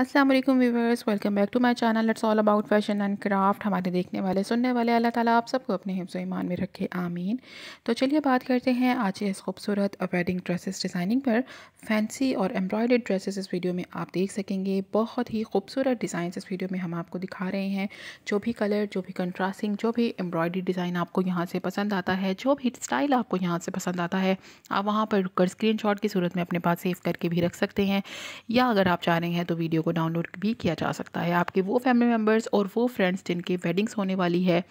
अस्सलाम वालेकुम viewers welcome back to my channel it's all about fashion and craft हमारे देखने वाले सुनने वाले अल्लाह ताला आप सबको अपने हिफ्ज़ ईमान में रखे आमीन तो चलिए बात करते हैं आज इस खूबसूरत वेडिंग ड्रेसेस डिज़ाइनिंग पर फैंसी और एम्ब्रॉयडर्ड ड्रेसेस इस वीडियो में आप देख सकेंगे बहुत ही खूबसूरत डिज़ाइन इस वीडियो में हम आपको दिखा रहे हैं जो भी कलर जो भी कंट्रास्टिंग जो भी एम्ब्रॉयडरी डिज़ाइन आपको यहाँ से पसंद आता है जो भी स्टाइल आपको यहाँ से पसंद आता है आप वहाँ पर रुक कर स्क्रीन की सूरत में अपने पास सेव करके भी रख सकते हैं या अगर आप चाह रहे हैं तो वीडियो वीडियो को डाउनलोड भी किया जा सकता है आपके वो फैमिली मेम्बर्स और वो फ्रेंड्स जिनकी वेडिंग्स होने वाली है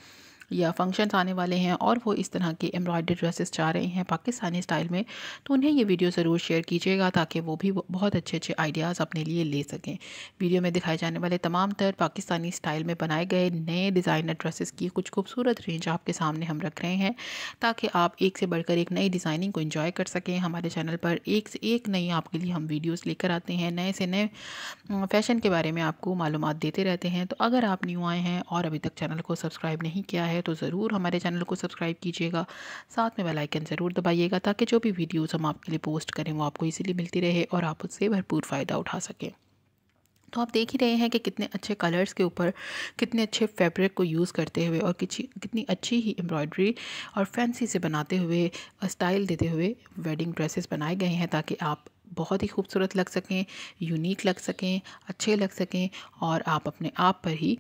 या फंक्शंस आने वाले हैं और वो इस तरह के एम्ब्रॉयडरी ड्रेसेस चाह रहे हैं पाकिस्तानी स्टाइल में तो उन्हें ये वीडियो ज़रूर शेयर कीजिएगा ताकि वो भी बहुत अच्छे अच्छे आइडियाज़ अपने लिए ले सकें वीडियो में दिखाए जाने वाले तमाम तर पाकिस्तानी स्टाइल में बनाए गए नए डिज़ाइनर ड्रेसेस की कुछ खूबसूरत रेंज आपके सामने हम रख रहे हैं ताकि आप एक से बढ़कर एक नई डिज़ाइनिंग को इन्जॉय कर सकें हमारे चैनल पर एक से एक नई आपके लिए हम वीडियोज़ लेकर आते हैं नए से नए फैशन के बारे में आपको मालूम देते रहते हैं तो अगर आप न्यू आए हैं और अभी तक चैनल को सब्सक्राइब नहीं किया है है तो ज़रूर हमारे चैनल को सब्सक्राइब कीजिएगा साथ में बेलाइकन ज़रूर दबाइएगा ताकि जो भी वीडियोज़ हम आपके लिए पोस्ट करें वो आपको इसीलिए मिलती रहे और आप उससे भरपूर फ़ायदा उठा सकें तो आप देख ही रहे हैं कि कितने अच्छे कलर्स के ऊपर कितने अच्छे फैब्रिक को यूज़ करते हुए और कितनी अच्छी ही एम्ब्रॉयडरी और फैंसी से बनाते हुए स्टाइल देते हुए वेडिंग ड्रेसेस बनाए गए हैं ताकि आप बहुत ही खूबसूरत लग सकें यूनिक लग सकें अच्छे लग सकें और आप अपने आप पर ही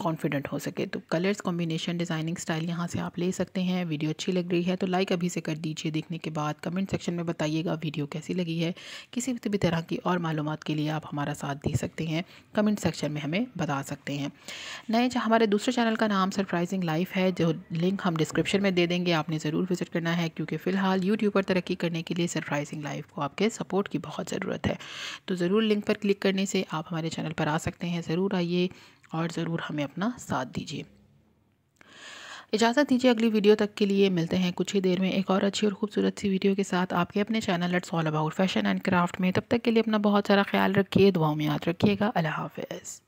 कॉन्फिडेंट हो सके तो कलर्स कॉम्बिनेशन डिज़ाइनिंग स्टाइल यहाँ से आप ले सकते हैं वीडियो अच्छी लग रही है तो लाइक अभी से कर दीजिए देखने के बाद कमेंट सेक्शन में बताइएगा वीडियो कैसी लगी है किसी भी तरह की और मालूम के लिए आप हमारा साथ दे सकते हैं कमेंट सेक्शन में हमें बता सकते हैं नए हमारे दूसरे चैनल का नाम सरप्राइजिंग लाइफ है जो लिंक हम डिस्क्रिप्शन में दे देंगे आपने ज़रूर विज़िट करना है क्योंकि फ़िलहाल यूट्यूब पर तरक्की करने के लिए सरप्राइजिंग लाइफ को आपके सपोर्ट की बहुत ज़रूरत है तो ज़रूर लिंक पर क्लिक करने से आप हमारे चैनल पर आ सकते हैं ज़रूर आइए और ज़रूर हमें अपना साथ दीजिए इजाज़त दीजिए अगली वीडियो तक के लिए मिलते हैं कुछ ही देर में एक और अच्छी और खूबसूरत सी वीडियो के साथ आपके अपने channel let's all about fashion and craft में तब तक के लिए अपना बहुत सारा ख्याल रखिए दुआओं में याद रखिएगा अल्लाह हाफिज़